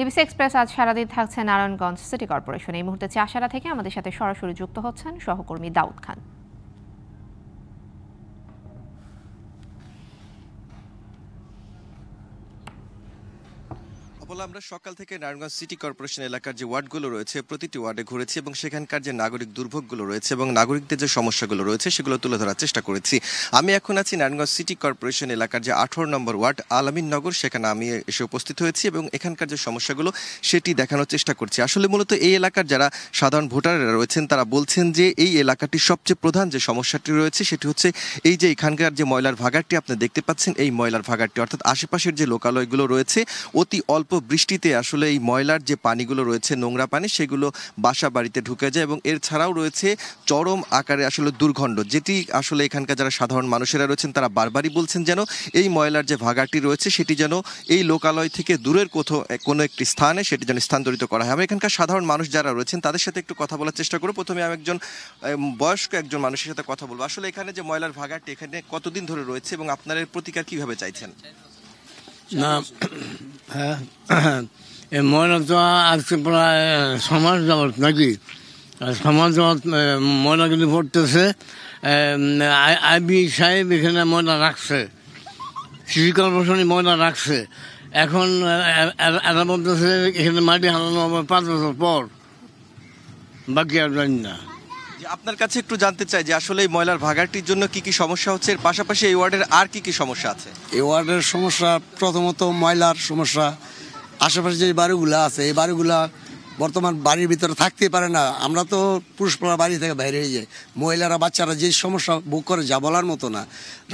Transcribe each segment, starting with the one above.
DBC express আজ সারাদিন থাকছে নারায়ণগঞ্জ সিটি কর্পোরেশন এই মুহূর্তে চাষারা থেকে আমাদের সাথে সরাসরি যুক্ত হচ্ছেন সহকর্মী দাউদ খান বলা আমরা সকাল থেকে নারায়ণগঞ্জ সিটি কর্পোরেশন এলাকার যে ওয়ার্ডগুলো রয়েছে প্রতিটি ওয়ার্ডে ঘুরেছি এবং সেখানকার যে নাগরিক দুর্ভোগগুলো রয়েছে এবং নাগরিকদের যে সমস্যাগুলো রয়েছে সেগুলো তুলে ধরার চেষ্টা করেছি আমি এখন আছি নারায়ণগঞ্জ সিটি কর্পোরেশন এলাকার যে আঠারো নম্বর ওয়ার্ড আলামিন নগর সেখানে আমি এসে উপস্থিত হয়েছি এবং এখানকার যে সমস্যাগুলো সেটি দেখানোর চেষ্টা করছি আসলে মূলত এই এলাকার যারা সাধারণ ভোটাররা রয়েছেন তারা বলছেন যে এই এলাকাটির সবচেয়ে প্রধান যে সমস্যাটি রয়েছে সেটি হচ্ছে এই যে এখানকার যে ময়লার ভাগারটি আপনি দেখতে পাচ্ছেন এই ময়লার ভাগারটি অর্থাৎ আশেপাশের যে লোকালয়গুলো রয়েছে অতি অল্প বৃষ্টিতে আসলে এই ময়লার যে পানিগুলো রয়েছে নোংরা পানি সেগুলো বাসা বাড়িতে ঢুকে যায় এবং এর ছাড়াও রয়েছে চরম আকারে আসলে দুর্গন্ধ যেটি আসলে এখানকার যারা সাধারণ মানুষেরা রয়েছেন তারা বারবারই বলছেন যেন এই ময়লার যে ভাগাটি রয়েছে সেটি যেন এই লোকালয় থেকে দূরের কোথাও কোনো একটি স্থানে সেটি যেন স্থানান্তরিত করা হয় আমি এখানকার সাধারণ মানুষ যারা রয়েছেন তাদের সাথে একটু কথা বলার চেষ্টা করবো প্রথমে আমি একজন বয়স্ক একজন মানুষের সাথে কথা বলবো আসলে এখানে যে ময়লার ভাগাটি এখানে কতদিন ধরে রয়েছে এবং আপনার প্রতিকার কিভাবে চাইছেন না হ্যাঁ ময়না তো আজকে প্রায় সমাজ জগৎ নাকি সমাজ জগৎ ময়না কিন্তু পড়তেছে আইবি সাহেব এখানে ময়না রাখছে সিটি কর্পোরেশনে ময়না রাখছে এখন এরা বলতেছে এখানে মাটি হারানো হবে পাঁচ বছর পর বাকি আর জানি না আপনার কাছে একটু জানতে চাই যে আসলে এই ময়লার ভাগাটির জন্য কি কি সমস্যা হচ্ছে পাশাপাশি এই ওয়ার্ডের আর কি কি সমস্যা আছে এই ওয়ার্ডের সমস্যা প্রথমত ময়লার সমস্যা আশেপাশে যে বাড়িগুলো আছে এই বাড়িগুলা বর্তমান বাড়ির ভিতরে থাকতে পারে না আমরা তো পুরুষরা বাড়ি থেকে বাইরে হয়ে যাই মহিলারা বাচ্চারা যে সমস্যা বুক করে যা বলার মতো না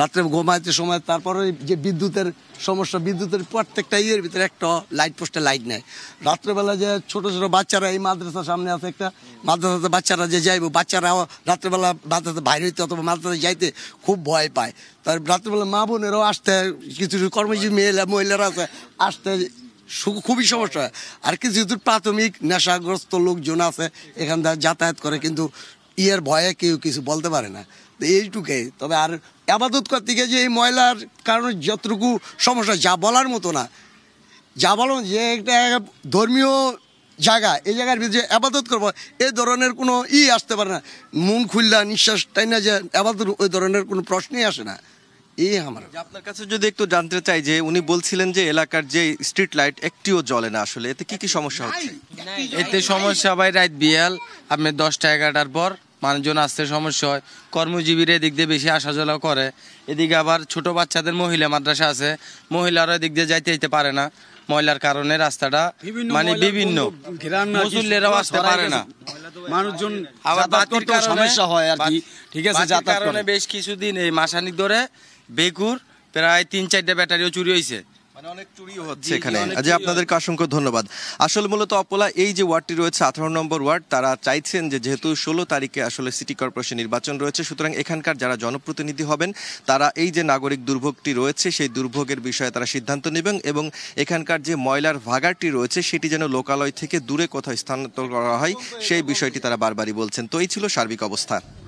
রাত্রে ঘুমাইতে সময় তারপরে যে বিদ্যুতের সমস্যা বিদ্যুতের প্রত্যেকটা ইয়ের ভিতরে একটা লাইট পোস্টে লাইট নেয় রাত্রেবেলা যে ছোট ছোট বাচ্চারা এই মাদ্রাসার সামনে আছে একটা মাদ্রাসাতে বাচ্চারা যে যাইব বাচ্চারা রাত্রেবেলা মাদ্রাসা বাইরে হইতে অথবা মাদ্রাসা যাইতে খুব ভয় পায় তার রাত্রেবেলা মা বোনেরাও আসতে কিছু কর্মজীবী মেয়েরা মহিলারা আছে আসতে খুবই সমস্যা আর কি যেহেতু প্রাথমিক নেশাগ্রস্ত লোকজন আছে এখান থেকে যাতায়াত করে কিন্তু ইয়ের ভয়ে কেউ কিছু বলতে পারে না এইটুকুই তবে আর আবাদত করতে গিয়ে যে এই ময়লার কারণে যতটুকু সমস্যা যা বলার মতো না যা বলো যে একটা ধর্মীয় জায়গা এই জায়গার ভিতরে আবাদত করবো এই ধরনের কোনো ই আসতে পারে না মন খুললা নিঃশ্বাস টাই না যে আবাদত ওই ধরনের কোনো প্রশ্নই আসে না এই আমার আপনার কাছে যদি একটু জানতে চাই যে উনি বলছিলেন যে এলাকার যে স্ট্রিট লাইট একটিও জ্বলে না আসলে এতে কি কি সমস্যা হচ্ছে এতে সমস্যা ভাই রাত বিয়াল আপনি দশটা এগারোটার পর মানুষজন আসতে সমস্যা হয় কর্মজীবীরা এদিক দিয়ে বেশি আসা করে এদিকে আবার ছোট বাচ্চাদের মহিলা মাদ্রাসা আছে মহিলারা এদিক দিয়ে যাইতে যেতে পারে না ময়লার কারণে রাস্তাটা মানে বিভিন্ন মুসল্লিরাও আসতে পারে না মানুষজন আবার সমস্যা হয় আর কি ঠিক আছে কারণে বেশ কিছুদিন এই মাসানিক ধরে বেকুর প্রায় তিন চারটা ব্যাটারিও চুরি হয়েছে মানে অসংখ্য ধন্যবাদ আসলে মূলত অপোলা এই যে ওয়ার্ডটি রয়েছে আঠারো নম্বর ওয়ার্ড তারা চাইছেন যে যেহেতু ষোলো তারিখে আসলে সিটি কর্পোরেশন নির্বাচন রয়েছে সুতরাং এখানকার যারা জনপ্রতিনিধি হবেন তারা এই যে নাগরিক দুর্ভোগটি রয়েছে সেই দুর্ভোগের বিষয়ে তারা সিদ্ধান্ত নেবেন এবং এখানকার যে ময়লার ভাগারটি রয়েছে সেটি যেন লোকালয় থেকে দূরে কোথাও স্থানান্তর করা হয় সেই বিষয়টি তারা বারবারই বলছেন তো এই ছিল সার্বিক অবস্থা